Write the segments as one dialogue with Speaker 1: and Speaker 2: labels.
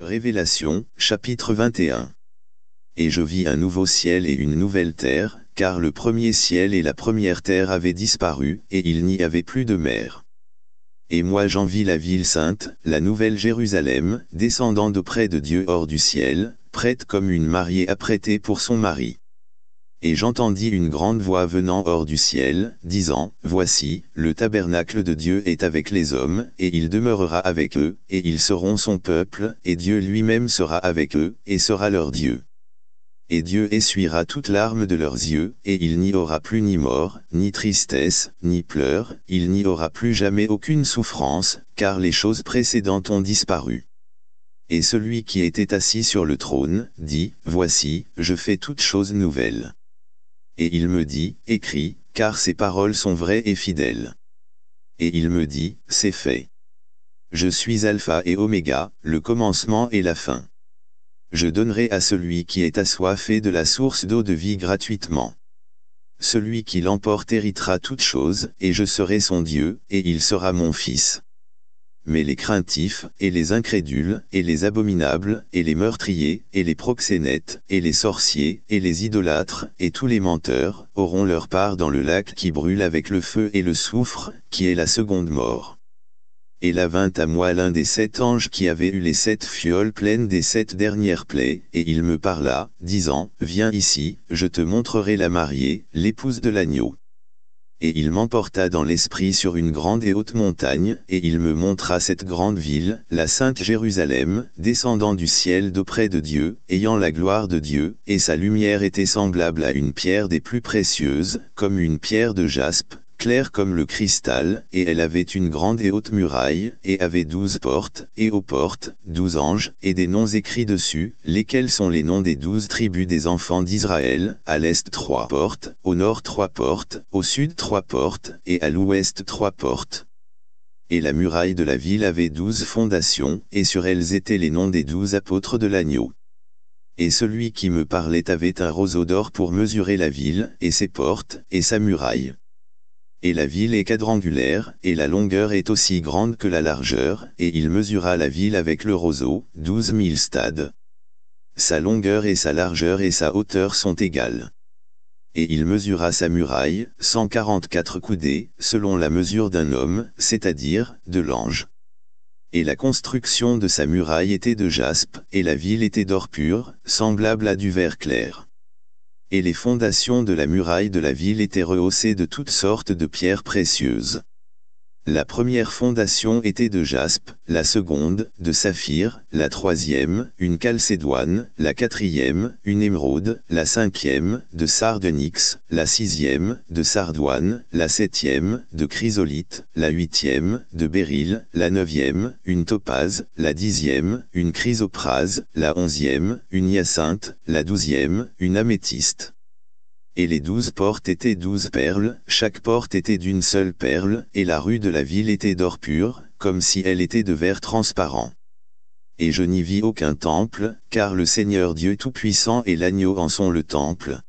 Speaker 1: Révélation, chapitre 21 Et je vis un nouveau ciel et une nouvelle terre, car le premier ciel et la première terre avaient disparu, et il n'y avait plus de mer. Et moi j'en vis la ville sainte, la nouvelle Jérusalem, descendant de près de Dieu hors du ciel, prête comme une mariée apprêtée pour son mari et j'entendis une grande voix venant hors du ciel, disant, Voici, le tabernacle de Dieu est avec les hommes, et il demeurera avec eux, et ils seront son peuple, et Dieu lui-même sera avec eux, et sera leur Dieu. Et Dieu essuiera toute larme de leurs yeux, et il n'y aura plus ni mort, ni tristesse, ni pleurs, il n'y aura plus jamais aucune souffrance, car les choses précédentes ont disparu. Et celui qui était assis sur le trône, dit, Voici, je fais toutes choses nouvelles. Et il me dit, écris, car ses paroles sont vraies et fidèles. Et il me dit, c'est fait. Je suis Alpha et Oméga, le commencement et la fin. Je donnerai à celui qui est assoiffé de la source d'eau de vie gratuitement. Celui qui l'emporte héritera toute chose, et je serai son Dieu, et il sera mon fils mais les craintifs, et les incrédules, et les abominables, et les meurtriers, et les proxénètes, et les sorciers, et les idolâtres, et tous les menteurs, auront leur part dans le lac qui brûle avec le feu et le soufre, qui est la seconde mort. Et la vint à moi l'un des sept anges qui avait eu les sept fioles pleines des sept dernières plaies, et il me parla, disant, Viens ici, je te montrerai la mariée, l'épouse de l'agneau et il m'emporta dans l'esprit sur une grande et haute montagne, et il me montra cette grande ville, la Sainte Jérusalem, descendant du ciel d'auprès de Dieu, ayant la gloire de Dieu, et sa lumière était semblable à une pierre des plus précieuses, comme une pierre de jaspe, claire comme le cristal, et elle avait une grande et haute muraille, et avait douze portes, et aux portes, douze anges, et des noms écrits dessus, lesquels sont les noms des douze tribus des enfants d'Israël, à l'est trois portes, au nord trois portes, au sud trois portes, et à l'ouest trois portes. Et la muraille de la ville avait douze fondations, et sur elles étaient les noms des douze apôtres de l'agneau. Et celui qui me parlait avait un roseau d'or pour mesurer la ville, et ses portes, et sa muraille et la ville est quadrangulaire, et la longueur est aussi grande que la largeur, et il mesura la ville avec le roseau, douze mille stades. Sa longueur et sa largeur et sa hauteur sont égales. Et il mesura sa muraille, 144 coudées, selon la mesure d'un homme, c'est-à-dire, de l'ange. Et la construction de sa muraille était de jaspe, et la ville était d'or pur, semblable à du verre clair et les fondations de la muraille de la ville étaient rehaussées de toutes sortes de pierres précieuses. La première fondation était de jaspe, la seconde, de saphir, la troisième, une calcédoine, la quatrième, une émeraude, la cinquième, de sardonyx, la sixième, de sardoine, la septième, de chrysolite, la huitième, de béryl, la neuvième, une topaze, la dixième, une chrysoprase, la onzième, une hyacinthe, la douzième, une améthyste et les douze portes étaient douze perles, chaque porte était d'une seule perle, et la rue de la ville était d'or pur, comme si elle était de verre transparent. Et je n'y vis aucun temple, car le Seigneur Dieu Tout-Puissant et l'agneau en sont le temple.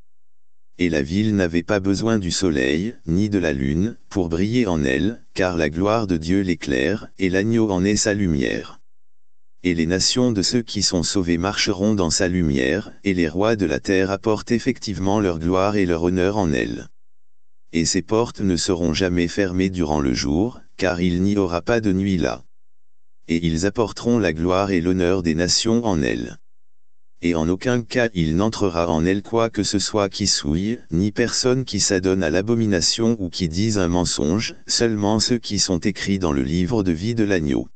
Speaker 1: Et la ville n'avait pas besoin du soleil, ni de la lune, pour briller en elle, car la gloire de Dieu l'éclaire, et l'agneau en est sa lumière et les nations de ceux qui sont sauvés marcheront dans sa lumière, et les rois de la terre apportent effectivement leur gloire et leur honneur en elle. Et ses portes ne seront jamais fermées durant le jour, car il n'y aura pas de nuit là. Et ils apporteront la gloire et l'honneur des nations en elle. Et en aucun cas il n'entrera en elle quoi que ce soit qui souille, ni personne qui s'adonne à l'abomination ou qui dise un mensonge, seulement ceux qui sont écrits dans le livre de vie de l'agneau.